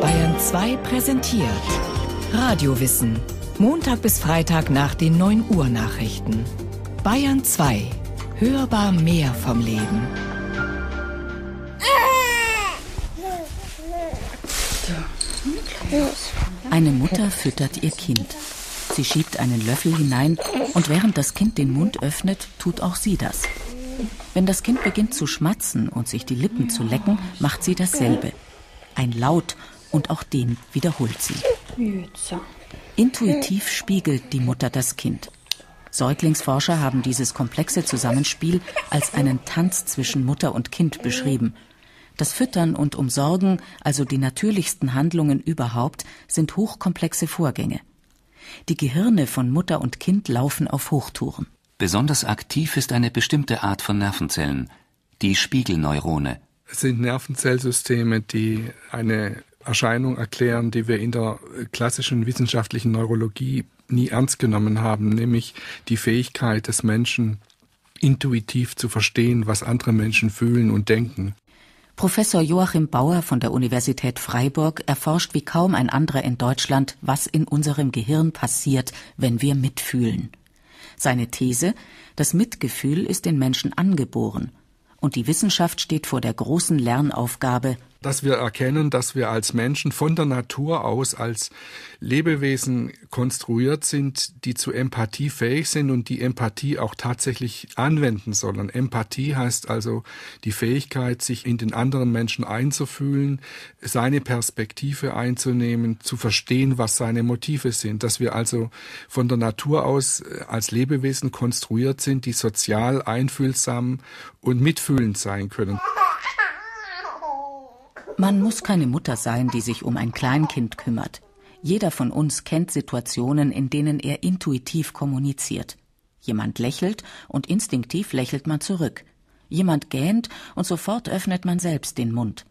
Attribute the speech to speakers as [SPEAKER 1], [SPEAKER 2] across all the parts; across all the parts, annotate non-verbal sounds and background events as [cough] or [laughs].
[SPEAKER 1] Bayern 2 präsentiert Radiowissen. Montag bis
[SPEAKER 2] Freitag nach den 9 Uhr Nachrichten. Bayern 2. Hörbar mehr vom Leben. Eine Mutter füttert ihr Kind. Sie schiebt einen Löffel hinein und während das Kind den Mund öffnet, tut auch sie das. Wenn das Kind beginnt zu schmatzen und sich die Lippen zu lecken, macht sie dasselbe. Ein Laut und auch den wiederholt sie. Intuitiv spiegelt die Mutter das Kind. Säuglingsforscher haben dieses komplexe Zusammenspiel als einen Tanz zwischen Mutter und Kind beschrieben. Das Füttern und Umsorgen, also die natürlichsten Handlungen überhaupt, sind hochkomplexe Vorgänge. Die Gehirne
[SPEAKER 3] von Mutter und Kind laufen auf Hochtouren.
[SPEAKER 1] Besonders aktiv ist eine bestimmte Art von Nervenzellen, die Spiegelneurone.
[SPEAKER 3] Es sind Nervenzellsysteme, die eine Erscheinung erklären, die wir in der klassischen wissenschaftlichen Neurologie nie ernst genommen haben, nämlich die Fähigkeit des Menschen, intuitiv zu verstehen, was andere Menschen fühlen und denken. Professor Joachim Bauer von der
[SPEAKER 2] Universität Freiburg erforscht wie kaum ein anderer in Deutschland, was in unserem Gehirn passiert, wenn wir mitfühlen. Seine These, das Mitgefühl ist den Menschen angeboren. Und die Wissenschaft steht vor der großen Lernaufgabe,
[SPEAKER 3] dass wir erkennen, dass wir als Menschen von der Natur aus als Lebewesen konstruiert sind, die zu Empathie fähig sind und die Empathie auch tatsächlich anwenden sollen. Empathie heißt also die Fähigkeit, sich in den anderen Menschen einzufühlen, seine Perspektive einzunehmen, zu verstehen, was seine Motive sind, dass wir also von der Natur aus äh, als Lebewesen konstruiert sind, die sozial einfühlsam und mitfühlend sein können. [laughs]
[SPEAKER 2] Man muss keine Mutter sein, die sich um ein Kleinkind kümmert. Jeder von uns kennt Situationen, in denen er intuitiv kommuniziert. Jemand lächelt und instinktiv lächelt man zurück. Jemand gähnt und sofort öffnet man selbst den Mund.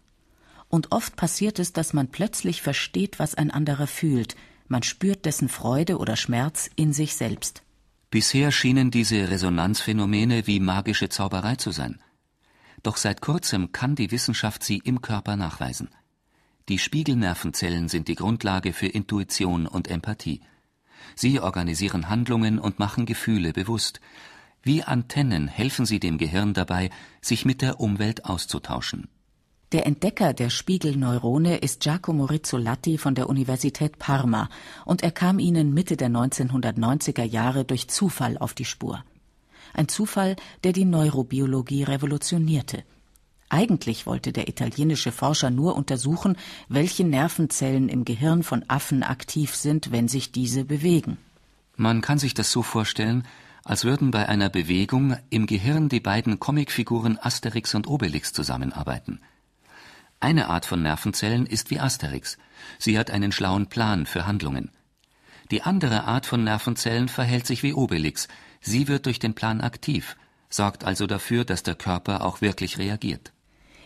[SPEAKER 2] Und oft passiert es, dass man plötzlich versteht, was ein anderer fühlt. Man spürt dessen Freude oder Schmerz
[SPEAKER 1] in sich selbst. Bisher schienen diese Resonanzphänomene wie magische Zauberei zu sein. Doch seit kurzem kann die Wissenschaft sie im Körper nachweisen. Die Spiegelnervenzellen sind die Grundlage für Intuition und Empathie. Sie organisieren Handlungen und machen Gefühle bewusst. Wie Antennen helfen sie dem Gehirn dabei, sich mit der Umwelt auszutauschen.
[SPEAKER 2] Der Entdecker der Spiegelneurone ist Giacomo Rizzolatti von der Universität Parma und er kam ihnen Mitte der 1990er Jahre durch Zufall auf die Spur ein Zufall, der die Neurobiologie revolutionierte. Eigentlich wollte der italienische Forscher nur untersuchen, welche Nervenzellen im Gehirn von Affen aktiv sind, wenn sich diese bewegen.
[SPEAKER 1] Man kann sich das so vorstellen, als würden bei einer Bewegung im Gehirn die beiden Comicfiguren Asterix und Obelix zusammenarbeiten. Eine Art von Nervenzellen ist wie Asterix. Sie hat einen schlauen Plan für Handlungen. Die andere Art von Nervenzellen verhält sich wie Obelix. Sie wird durch den Plan aktiv, sorgt also dafür, dass der Körper auch wirklich reagiert.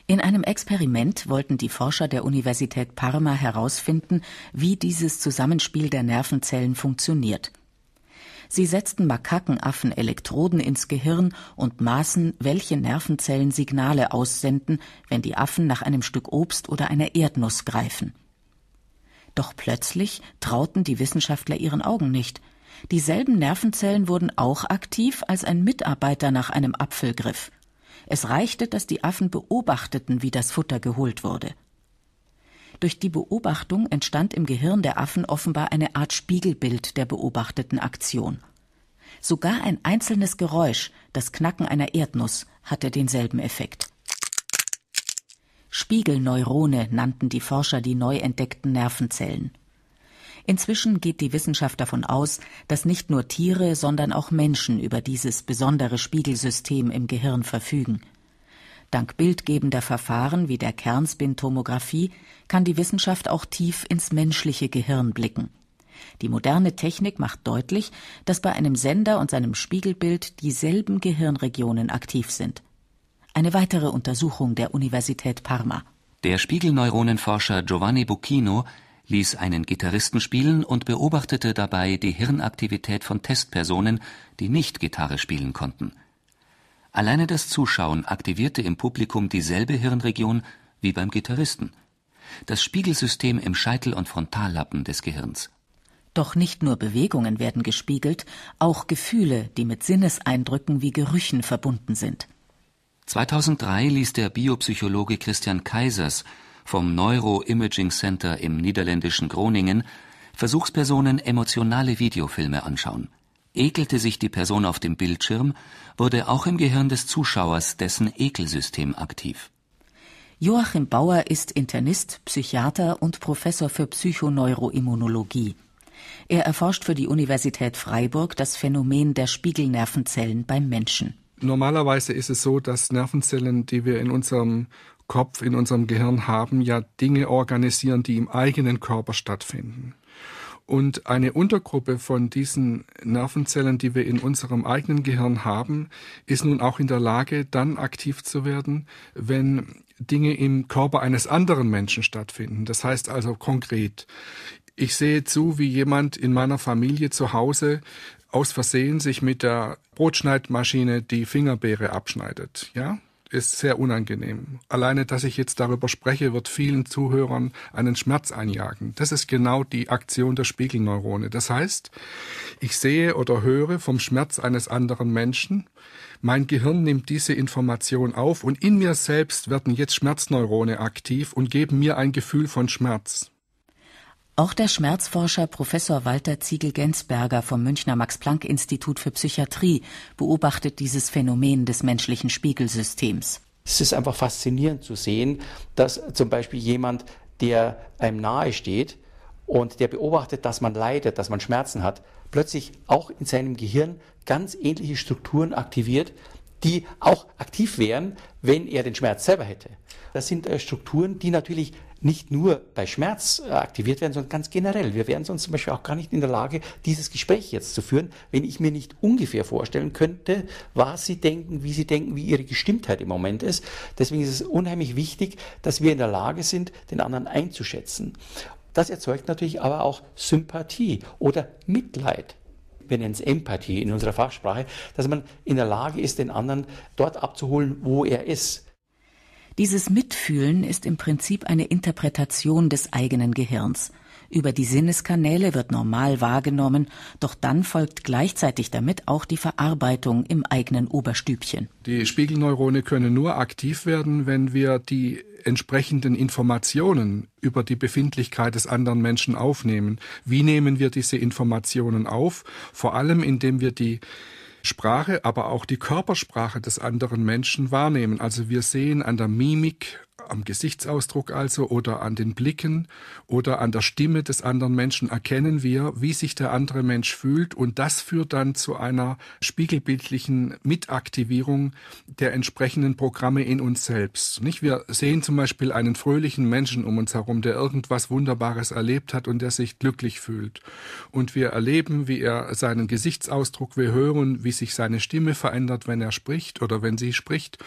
[SPEAKER 2] In einem Experiment wollten die Forscher der Universität Parma herausfinden, wie dieses Zusammenspiel der Nervenzellen funktioniert. Sie setzten Makakenaffen Elektroden ins Gehirn und maßen, welche Nervenzellen Signale aussenden, wenn die Affen nach einem Stück Obst oder einer Erdnuss greifen. Doch plötzlich trauten die Wissenschaftler ihren Augen nicht – Dieselben Nervenzellen wurden auch aktiv, als ein Mitarbeiter nach einem Apfel griff. Es reichte, dass die Affen beobachteten, wie das Futter geholt wurde. Durch die Beobachtung entstand im Gehirn der Affen offenbar eine Art Spiegelbild der beobachteten Aktion. Sogar ein einzelnes Geräusch, das Knacken einer Erdnuss, hatte denselben Effekt. Spiegelneurone nannten die Forscher die neu entdeckten Nervenzellen. Inzwischen geht die Wissenschaft davon aus, dass nicht nur Tiere, sondern auch Menschen über dieses besondere Spiegelsystem im Gehirn verfügen. Dank bildgebender Verfahren wie der Kernspintomographie kann die Wissenschaft auch tief ins menschliche Gehirn blicken. Die moderne Technik macht deutlich, dass bei einem Sender und seinem Spiegelbild dieselben Gehirnregionen aktiv sind. Eine weitere Untersuchung der Universität Parma.
[SPEAKER 1] Der Spiegelneuronenforscher Giovanni Bucchino ließ einen Gitarristen spielen und beobachtete dabei die Hirnaktivität von Testpersonen, die nicht Gitarre spielen konnten. Alleine das Zuschauen aktivierte im Publikum dieselbe Hirnregion wie beim Gitarristen, das Spiegelsystem im Scheitel- und Frontallappen des Gehirns.
[SPEAKER 2] Doch nicht nur Bewegungen werden gespiegelt, auch Gefühle, die mit Sinneseindrücken wie Gerüchen verbunden sind.
[SPEAKER 1] 2003 ließ der Biopsychologe Christian Kaisers vom Neuroimaging Center im niederländischen Groningen Versuchspersonen emotionale Videofilme anschauen. Ekelte sich die Person auf dem Bildschirm, wurde auch im Gehirn des Zuschauers dessen Ekelsystem aktiv.
[SPEAKER 2] Joachim Bauer ist Internist, Psychiater und Professor für Psychoneuroimmunologie. Er erforscht für die Universität Freiburg das Phänomen der Spiegelnervenzellen beim Menschen.
[SPEAKER 3] Normalerweise ist es so, dass Nervenzellen, die wir in unserem Kopf, in unserem Gehirn haben, ja Dinge organisieren, die im eigenen Körper stattfinden. Und eine Untergruppe von diesen Nervenzellen, die wir in unserem eigenen Gehirn haben, ist nun auch in der Lage, dann aktiv zu werden, wenn Dinge im Körper eines anderen Menschen stattfinden. Das heißt also konkret, ich sehe zu, wie jemand in meiner Familie zu Hause aus Versehen sich mit der Brotschneidmaschine die Fingerbeere abschneidet, ja? ist sehr unangenehm. Alleine, dass ich jetzt darüber spreche, wird vielen Zuhörern einen Schmerz einjagen. Das ist genau die Aktion der Spiegelneurone. Das heißt, ich sehe oder höre vom Schmerz eines anderen Menschen, mein Gehirn nimmt diese Information auf und in mir selbst werden jetzt Schmerzneurone aktiv und geben mir ein Gefühl von Schmerz. Auch der Schmerzforscher Professor Walter Ziegel-Gensberger vom Münchner
[SPEAKER 2] Max-Planck-Institut für Psychiatrie beobachtet dieses Phänomen des menschlichen Spiegelsystems.
[SPEAKER 1] Es ist einfach faszinierend zu sehen, dass zum Beispiel jemand, der einem nahe steht und der beobachtet, dass man leidet, dass man Schmerzen hat, plötzlich auch in seinem Gehirn ganz ähnliche Strukturen aktiviert, die auch aktiv wären, wenn er den Schmerz selber hätte. Das sind äh, Strukturen, die natürlich nicht nur bei Schmerz äh, aktiviert werden, sondern ganz generell. Wir wären sonst zum Beispiel auch gar nicht in der Lage, dieses Gespräch jetzt zu führen, wenn ich mir nicht ungefähr vorstellen könnte, was sie denken, wie sie denken, wie ihre Gestimmtheit im Moment ist. Deswegen ist es unheimlich wichtig, dass wir in der Lage sind, den anderen einzuschätzen. Das erzeugt natürlich aber auch Sympathie oder Mitleid wir nennen es Empathie in unserer Fachsprache, dass man in der Lage ist, den anderen dort abzuholen, wo er ist.
[SPEAKER 2] Dieses Mitfühlen ist im Prinzip eine Interpretation des eigenen Gehirns. Über die Sinneskanäle wird normal wahrgenommen, doch dann folgt gleichzeitig damit auch die Verarbeitung im eigenen Oberstübchen.
[SPEAKER 3] Die Spiegelneurone können nur aktiv werden, wenn wir die entsprechenden Informationen über die Befindlichkeit des anderen Menschen aufnehmen. Wie nehmen wir diese Informationen auf? Vor allem, indem wir die Sprache, aber auch die Körpersprache des anderen Menschen wahrnehmen. Also wir sehen an der Mimik am Gesichtsausdruck also oder an den Blicken oder an der Stimme des anderen Menschen erkennen wir, wie sich der andere Mensch fühlt und das führt dann zu einer spiegelbildlichen Mitaktivierung der entsprechenden Programme in uns selbst. Nicht? Wir sehen zum Beispiel einen fröhlichen Menschen um uns herum, der irgendwas Wunderbares erlebt hat und der sich glücklich fühlt. Und wir erleben, wie er seinen Gesichtsausdruck, wir hören, wie sich seine Stimme verändert, wenn er spricht oder wenn sie spricht.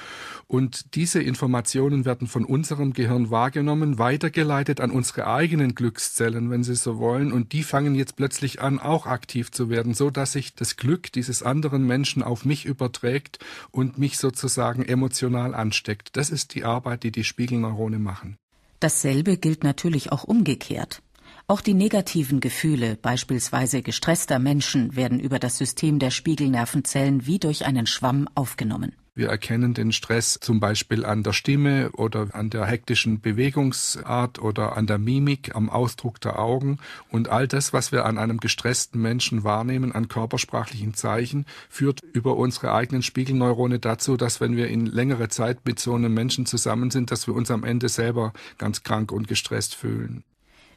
[SPEAKER 3] Und diese Informationen werden von von unserem Gehirn wahrgenommen, weitergeleitet an unsere eigenen Glückszellen, wenn Sie so wollen, und die fangen jetzt plötzlich an, auch aktiv zu werden, so dass sich das Glück dieses anderen Menschen auf mich überträgt und mich sozusagen emotional ansteckt. Das ist die Arbeit, die die Spiegelneurone machen.
[SPEAKER 2] Dasselbe gilt natürlich auch umgekehrt. Auch die negativen Gefühle, beispielsweise gestresster Menschen, werden über das System der Spiegelnervenzellen wie durch einen Schwamm aufgenommen.
[SPEAKER 3] Wir erkennen den Stress zum Beispiel an der Stimme oder an der hektischen Bewegungsart oder an der Mimik, am Ausdruck der Augen. Und all das, was wir an einem gestressten Menschen wahrnehmen, an körpersprachlichen Zeichen, führt über unsere eigenen Spiegelneurone dazu, dass wenn wir in längere Zeit mit so einem Menschen zusammen sind, dass wir uns am Ende selber ganz krank und gestresst fühlen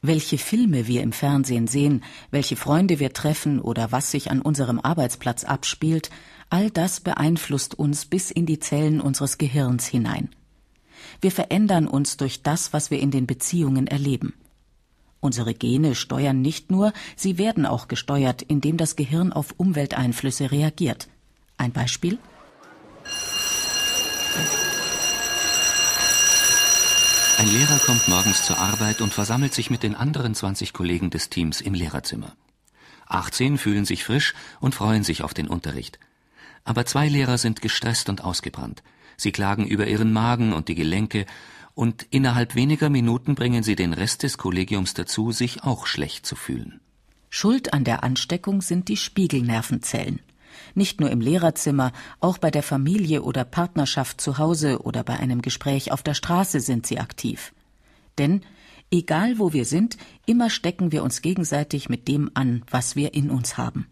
[SPEAKER 2] welche Filme wir im Fernsehen sehen, welche Freunde wir treffen oder was sich an unserem Arbeitsplatz abspielt, All das beeinflusst uns bis in die Zellen unseres Gehirns hinein. Wir verändern uns durch das, was wir in den Beziehungen erleben. Unsere Gene steuern nicht nur, sie werden auch gesteuert, indem das Gehirn auf Umwelteinflüsse reagiert. Ein Beispiel?
[SPEAKER 1] Ein Lehrer kommt morgens zur Arbeit und versammelt sich mit den anderen 20 Kollegen des Teams im Lehrerzimmer. 18 fühlen sich frisch und freuen sich auf den Unterricht. Aber zwei Lehrer sind gestresst und ausgebrannt. Sie klagen über ihren Magen und die Gelenke, und innerhalb weniger Minuten bringen sie den Rest des Kollegiums dazu, sich auch schlecht zu fühlen.
[SPEAKER 2] Schuld an der Ansteckung sind die Spiegelnervenzellen. Nicht nur im Lehrerzimmer, auch bei der Familie oder Partnerschaft zu Hause oder bei einem Gespräch auf der Straße sind sie aktiv. Denn egal wo wir sind, immer stecken wir uns gegenseitig mit dem an, was wir in uns haben.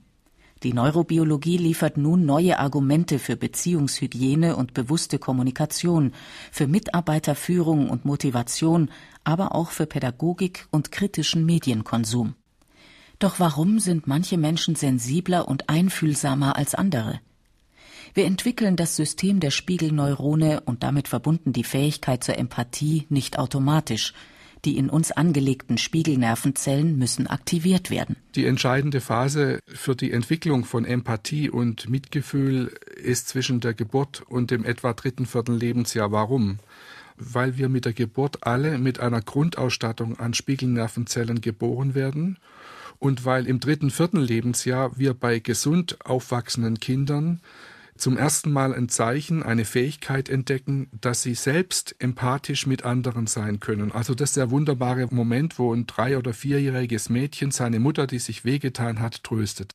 [SPEAKER 2] Die Neurobiologie liefert nun neue Argumente für Beziehungshygiene und bewusste Kommunikation, für Mitarbeiterführung und Motivation, aber auch für Pädagogik und kritischen Medienkonsum. Doch warum sind manche Menschen sensibler und einfühlsamer als andere? Wir entwickeln das System der Spiegelneurone und damit verbunden die Fähigkeit zur Empathie nicht automatisch, die in uns angelegten Spiegelnervenzellen müssen aktiviert
[SPEAKER 3] werden. Die entscheidende Phase für die Entwicklung von Empathie und Mitgefühl ist zwischen der Geburt und dem etwa dritten, vierten Lebensjahr. Warum? Weil wir mit der Geburt alle mit einer Grundausstattung an Spiegelnervenzellen geboren werden und weil im dritten, vierten Lebensjahr wir bei gesund aufwachsenden Kindern zum ersten Mal ein Zeichen, eine Fähigkeit entdecken, dass sie selbst empathisch mit anderen sein können. Also das ist der wunderbare Moment, wo ein drei- oder vierjähriges Mädchen seine Mutter, die sich wehgetan hat, tröstet.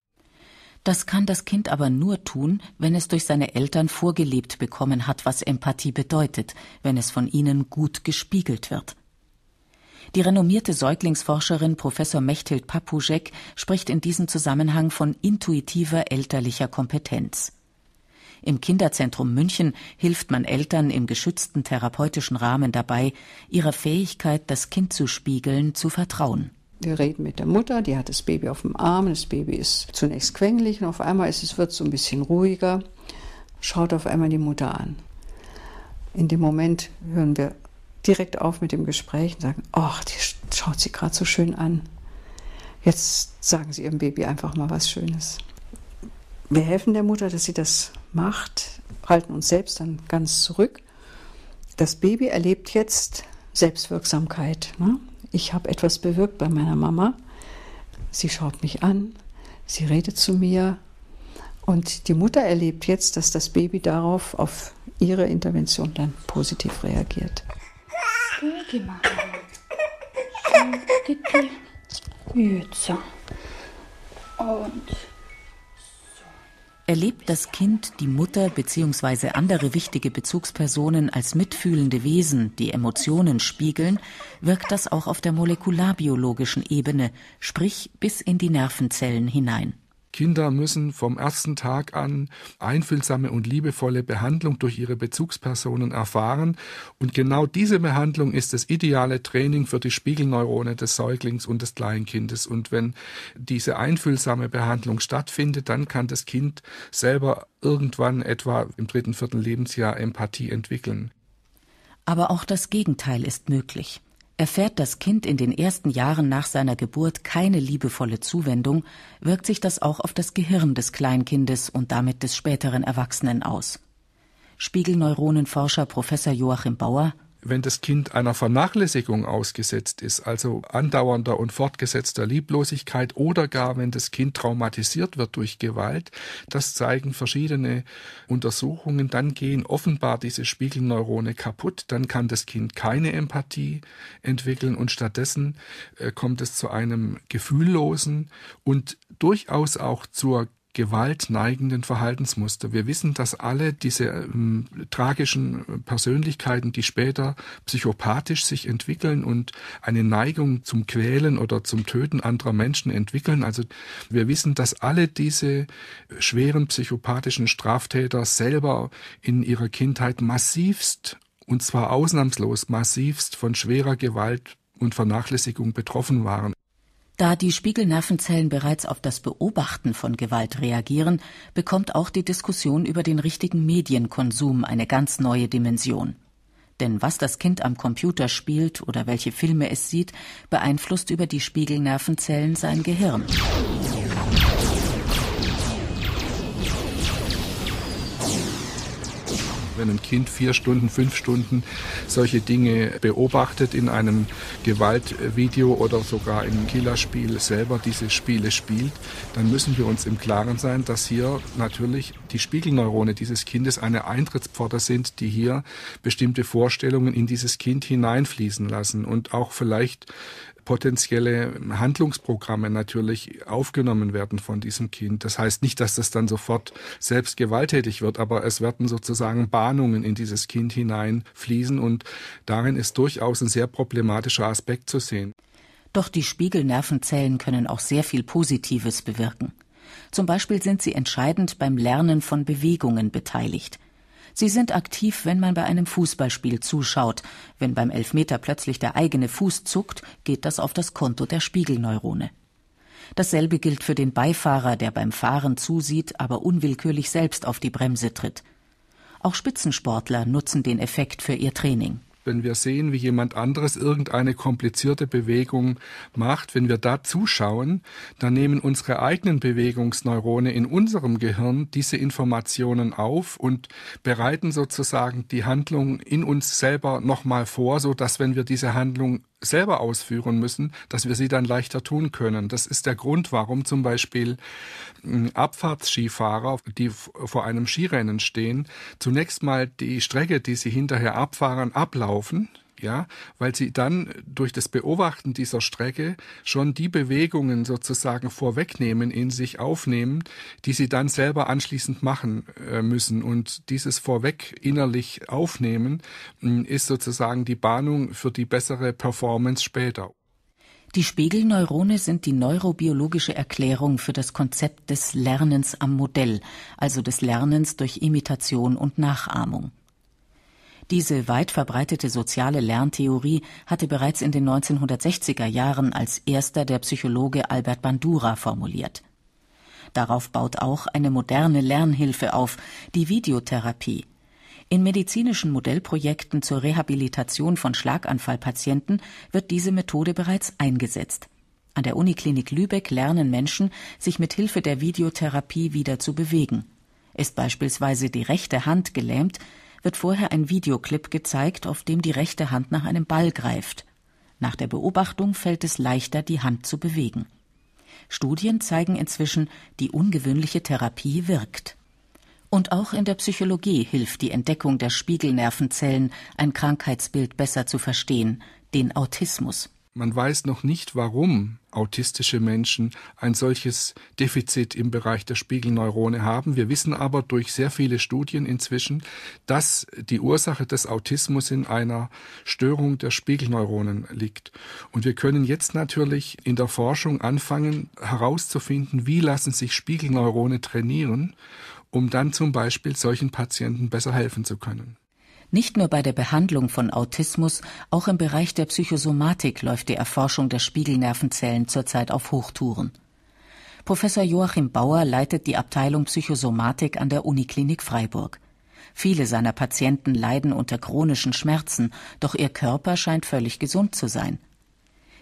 [SPEAKER 2] Das kann das Kind aber nur tun, wenn es durch seine Eltern vorgelebt bekommen hat, was Empathie bedeutet, wenn es von ihnen gut gespiegelt wird. Die renommierte Säuglingsforscherin Professor Mechthild Papuschek spricht in diesem Zusammenhang von intuitiver elterlicher Kompetenz. Im Kinderzentrum München hilft man Eltern im geschützten therapeutischen Rahmen dabei, ihrer Fähigkeit, das Kind zu spiegeln, zu vertrauen. Wir reden mit der Mutter, die hat das Baby auf dem Arm, das Baby ist zunächst quengelig und auf einmal ist es, wird es so ein bisschen ruhiger, schaut auf einmal die Mutter an. In dem Moment hören wir direkt auf mit dem Gespräch und sagen, ach, die schaut sie gerade so schön an. Jetzt sagen sie ihrem Baby einfach mal was Schönes. Wir helfen der Mutter, dass sie das macht, halten uns selbst dann ganz zurück. Das Baby erlebt jetzt Selbstwirksamkeit. Ne? Ich habe etwas bewirkt bei meiner Mama. Sie schaut mich an, sie redet zu mir. Und die Mutter erlebt jetzt, dass das Baby darauf, auf ihre Intervention
[SPEAKER 1] dann positiv reagiert. Gute Mama. Schön, bitte. Jetzt. Und
[SPEAKER 2] erlebt das Kind die Mutter bzw. andere wichtige Bezugspersonen als mitfühlende Wesen, die Emotionen spiegeln, wirkt das auch auf der
[SPEAKER 3] molekularbiologischen Ebene, sprich bis in die Nervenzellen hinein. Kinder müssen vom ersten Tag an einfühlsame und liebevolle Behandlung durch ihre Bezugspersonen erfahren. Und genau diese Behandlung ist das ideale Training für die Spiegelneurone des Säuglings und des Kleinkindes. Und wenn diese einfühlsame Behandlung stattfindet, dann kann das Kind selber irgendwann etwa im dritten, vierten Lebensjahr Empathie entwickeln.
[SPEAKER 2] Aber auch das Gegenteil ist möglich. Erfährt das Kind in den ersten Jahren nach seiner Geburt keine liebevolle Zuwendung, wirkt sich das auch auf das Gehirn des Kleinkindes und damit des späteren Erwachsenen aus. Spiegelneuronenforscher
[SPEAKER 3] Professor Joachim Bauer wenn das Kind einer Vernachlässigung ausgesetzt ist, also andauernder und fortgesetzter Lieblosigkeit oder gar wenn das Kind traumatisiert wird durch Gewalt, das zeigen verschiedene Untersuchungen, dann gehen offenbar diese Spiegelneurone kaputt, dann kann das Kind keine Empathie entwickeln und stattdessen äh, kommt es zu einem gefühllosen und durchaus auch zur gewaltneigenden Verhaltensmuster. Wir wissen, dass alle diese ähm, tragischen Persönlichkeiten, die später psychopathisch sich entwickeln und eine Neigung zum Quälen oder zum Töten anderer Menschen entwickeln, also wir wissen, dass alle diese schweren psychopathischen Straftäter selber in ihrer Kindheit massivst und zwar ausnahmslos massivst von schwerer Gewalt und Vernachlässigung betroffen waren.
[SPEAKER 2] Da die Spiegelnervenzellen bereits auf das Beobachten von Gewalt reagieren, bekommt auch die Diskussion über den richtigen Medienkonsum eine ganz neue Dimension. Denn was das Kind am Computer spielt oder welche Filme es sieht, beeinflusst über die Spiegelnervenzellen sein Gehirn.
[SPEAKER 3] Wenn ein Kind vier Stunden, fünf Stunden solche Dinge beobachtet in einem Gewaltvideo oder sogar im Killerspiel selber diese Spiele spielt, dann müssen wir uns im Klaren sein, dass hier natürlich die Spiegelneurone dieses Kindes eine Eintrittspforte sind, die hier bestimmte Vorstellungen in dieses Kind hineinfließen lassen und auch vielleicht potenzielle Handlungsprogramme natürlich aufgenommen werden von diesem Kind. Das heißt nicht, dass das dann sofort selbst gewalttätig wird, aber es werden sozusagen Bahnungen in dieses Kind hineinfließen und darin ist durchaus ein sehr problematischer Aspekt zu sehen. Doch die Spiegelnervenzellen können auch sehr viel Positives bewirken. Zum Beispiel sind
[SPEAKER 2] sie entscheidend beim Lernen von Bewegungen beteiligt. Sie sind aktiv, wenn man bei einem Fußballspiel zuschaut. Wenn beim Elfmeter plötzlich der eigene Fuß zuckt, geht das auf das Konto der Spiegelneurone. Dasselbe gilt für den Beifahrer, der beim Fahren zusieht, aber unwillkürlich selbst auf die Bremse tritt. Auch Spitzensportler nutzen den
[SPEAKER 3] Effekt für ihr Training wenn wir sehen, wie jemand anderes irgendeine komplizierte Bewegung macht, wenn wir da zuschauen, dann nehmen unsere eigenen Bewegungsneurone in unserem Gehirn diese Informationen auf und bereiten sozusagen die Handlung in uns selber nochmal vor, so dass wenn wir diese Handlung selber ausführen müssen, dass wir sie dann leichter tun können. Das ist der Grund, warum zum Beispiel hm, Abfahrtsskifahrer, die vor einem Skirennen stehen, zunächst mal die Strecke, die sie hinterher abfahren, ablaufen, ja, weil sie dann durch das Beobachten dieser Strecke schon die Bewegungen sozusagen vorwegnehmen, in sich aufnehmen, die sie dann selber anschließend machen äh, müssen. Und dieses Vorweg innerlich aufnehmen mm, ist sozusagen die Bahnung für die bessere Performance später.
[SPEAKER 2] Die Spiegelneurone sind die neurobiologische Erklärung für das Konzept des Lernens am Modell, also des Lernens durch Imitation und Nachahmung. Diese weit verbreitete soziale Lerntheorie hatte bereits in den 1960er Jahren als erster der Psychologe Albert Bandura formuliert. Darauf baut auch eine moderne Lernhilfe auf, die Videotherapie. In medizinischen Modellprojekten zur Rehabilitation von Schlaganfallpatienten wird diese Methode bereits eingesetzt. An der Uniklinik Lübeck lernen Menschen, sich mit Hilfe der Videotherapie wieder zu bewegen. Ist beispielsweise die rechte Hand gelähmt, wird vorher ein Videoclip gezeigt, auf dem die rechte Hand nach einem Ball greift. Nach der Beobachtung fällt es leichter, die Hand zu bewegen. Studien zeigen inzwischen, die ungewöhnliche Therapie wirkt. Und auch in der Psychologie hilft die Entdeckung der Spiegelnervenzellen,
[SPEAKER 3] ein Krankheitsbild besser zu verstehen, den Autismus man weiß noch nicht, warum autistische Menschen ein solches Defizit im Bereich der Spiegelneurone haben. Wir wissen aber durch sehr viele Studien inzwischen, dass die Ursache des Autismus in einer Störung der Spiegelneuronen liegt. Und wir können jetzt natürlich in der Forschung anfangen herauszufinden, wie lassen sich Spiegelneurone trainieren, um dann zum Beispiel solchen Patienten besser helfen zu können.
[SPEAKER 2] Nicht nur bei der Behandlung von Autismus, auch im Bereich der Psychosomatik läuft die Erforschung der Spiegelnervenzellen zurzeit auf Hochtouren. Professor Joachim Bauer leitet die Abteilung Psychosomatik an der Uniklinik Freiburg. Viele seiner Patienten leiden unter chronischen Schmerzen, doch ihr Körper scheint völlig gesund zu sein.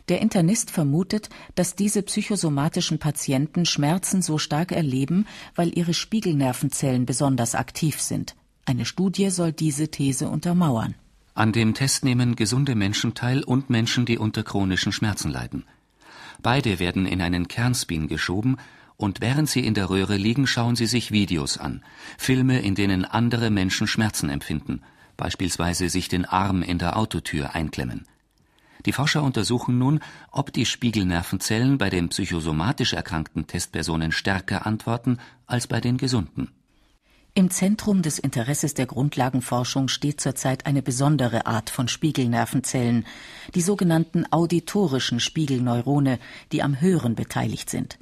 [SPEAKER 2] Der Internist vermutet, dass diese psychosomatischen Patienten Schmerzen so stark erleben, weil ihre Spiegelnervenzellen besonders aktiv sind. Eine Studie soll diese These untermauern.
[SPEAKER 1] An dem Test nehmen gesunde Menschen teil und Menschen, die unter chronischen Schmerzen leiden. Beide werden in einen Kernspin geschoben und während sie in der Röhre liegen, schauen sie sich Videos an, Filme, in denen andere Menschen Schmerzen empfinden, beispielsweise sich den Arm in der Autotür einklemmen. Die Forscher untersuchen nun, ob die Spiegelnervenzellen bei den psychosomatisch erkrankten Testpersonen stärker antworten als bei den gesunden.
[SPEAKER 2] Im Zentrum des Interesses der Grundlagenforschung steht zurzeit eine besondere Art von Spiegelnervenzellen, die sogenannten auditorischen Spiegelneurone, die am Hören beteiligt sind.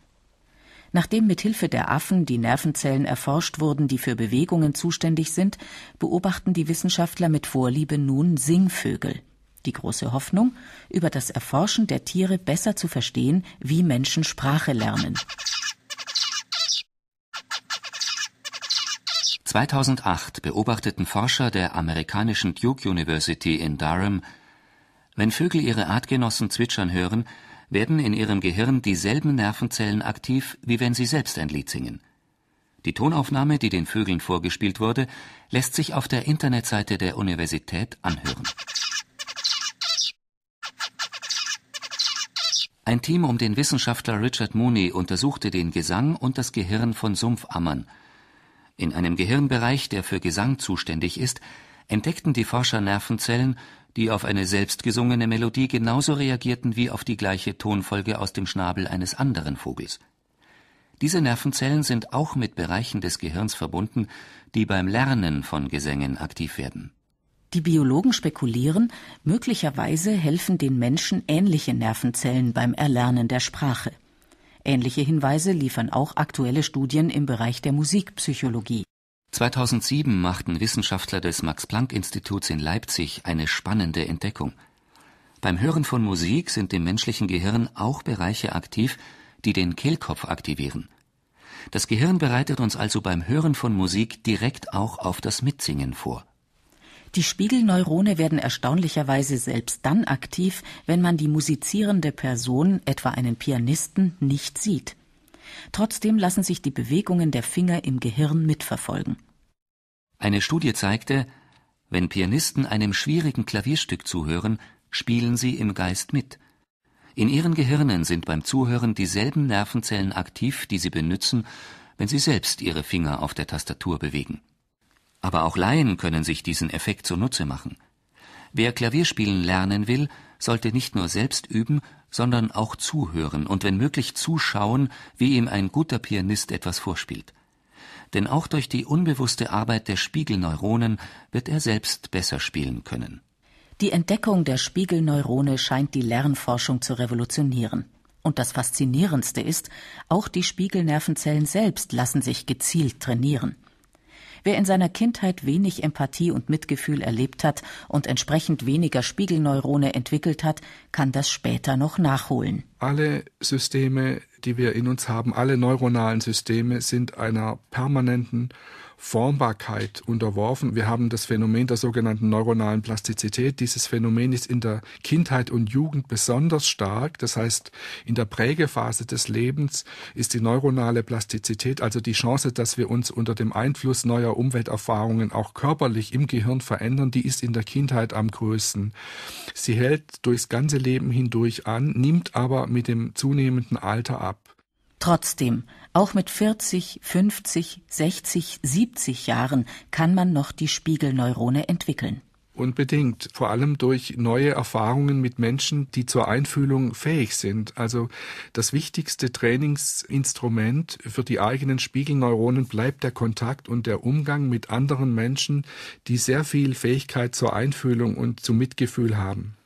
[SPEAKER 2] Nachdem mit Hilfe der Affen die Nervenzellen erforscht wurden, die für Bewegungen zuständig sind, beobachten die Wissenschaftler mit Vorliebe nun Singvögel. Die große Hoffnung, über das Erforschen der Tiere besser zu verstehen, wie Menschen Sprache lernen.
[SPEAKER 1] 2008 beobachteten Forscher der amerikanischen Duke University in Durham, wenn Vögel ihre Artgenossen zwitschern hören, werden in ihrem Gehirn dieselben Nervenzellen aktiv, wie wenn sie selbst ein Lied singen. Die Tonaufnahme, die den Vögeln vorgespielt wurde, lässt sich auf der Internetseite der Universität anhören. Ein Team um den Wissenschaftler Richard Mooney untersuchte den Gesang und das Gehirn von Sumpfammern – in einem Gehirnbereich, der für Gesang zuständig ist, entdeckten die Forscher Nervenzellen, die auf eine selbst gesungene Melodie genauso reagierten wie auf die gleiche Tonfolge aus dem Schnabel eines anderen Vogels. Diese Nervenzellen sind auch mit Bereichen des Gehirns verbunden, die beim Lernen von Gesängen aktiv werden.
[SPEAKER 2] Die Biologen spekulieren, möglicherweise helfen den Menschen ähnliche Nervenzellen beim Erlernen der Sprache. Ähnliche Hinweise liefern auch aktuelle Studien im Bereich der Musikpsychologie.
[SPEAKER 1] 2007 machten Wissenschaftler des Max Planck Instituts in Leipzig eine spannende Entdeckung. Beim Hören von Musik sind im menschlichen Gehirn auch Bereiche aktiv, die den Kehlkopf aktivieren. Das Gehirn bereitet uns also beim Hören von Musik direkt auch auf das Mitsingen vor. Die
[SPEAKER 2] Spiegelneurone werden erstaunlicherweise selbst dann aktiv, wenn man die musizierende Person, etwa einen Pianisten, nicht sieht. Trotzdem lassen sich die Bewegungen der
[SPEAKER 1] Finger im Gehirn
[SPEAKER 2] mitverfolgen.
[SPEAKER 1] Eine Studie zeigte, wenn Pianisten einem schwierigen Klavierstück zuhören, spielen sie im Geist mit. In ihren Gehirnen sind beim Zuhören dieselben Nervenzellen aktiv, die sie benutzen, wenn sie selbst ihre Finger auf der Tastatur bewegen aber auch Laien können sich diesen Effekt zunutze machen. Wer Klavierspielen lernen will, sollte nicht nur selbst üben, sondern auch zuhören und wenn möglich zuschauen, wie ihm ein guter Pianist etwas vorspielt. Denn auch durch die unbewusste Arbeit der Spiegelneuronen wird er selbst besser spielen können.
[SPEAKER 2] Die Entdeckung der Spiegelneurone scheint die Lernforschung zu revolutionieren. Und das Faszinierendste ist, auch die Spiegelnervenzellen selbst lassen sich gezielt trainieren. Wer in seiner Kindheit wenig Empathie und Mitgefühl erlebt hat und entsprechend weniger Spiegelneurone entwickelt hat, kann das später noch nachholen.
[SPEAKER 3] Alle Systeme, die wir in uns haben, alle neuronalen Systeme sind einer permanenten Formbarkeit unterworfen. Wir haben das Phänomen der sogenannten neuronalen Plastizität. Dieses Phänomen ist in der Kindheit und Jugend besonders stark. Das heißt, in der Prägephase des Lebens ist die neuronale Plastizität, also die Chance, dass wir uns unter dem Einfluss neuer Umwelterfahrungen auch körperlich im Gehirn verändern, die ist in der Kindheit am größten. Sie hält durchs ganze Leben hindurch an, nimmt aber mit dem zunehmenden Alter ab. Trotzdem, auch mit 40, 50,
[SPEAKER 2] 60, 70 Jahren kann man noch die Spiegelneurone entwickeln.
[SPEAKER 3] Unbedingt, vor allem durch neue Erfahrungen mit Menschen, die zur Einfühlung fähig sind. Also das wichtigste Trainingsinstrument für die eigenen Spiegelneuronen bleibt der Kontakt und der Umgang mit anderen Menschen, die sehr viel Fähigkeit zur Einfühlung und zum Mitgefühl haben.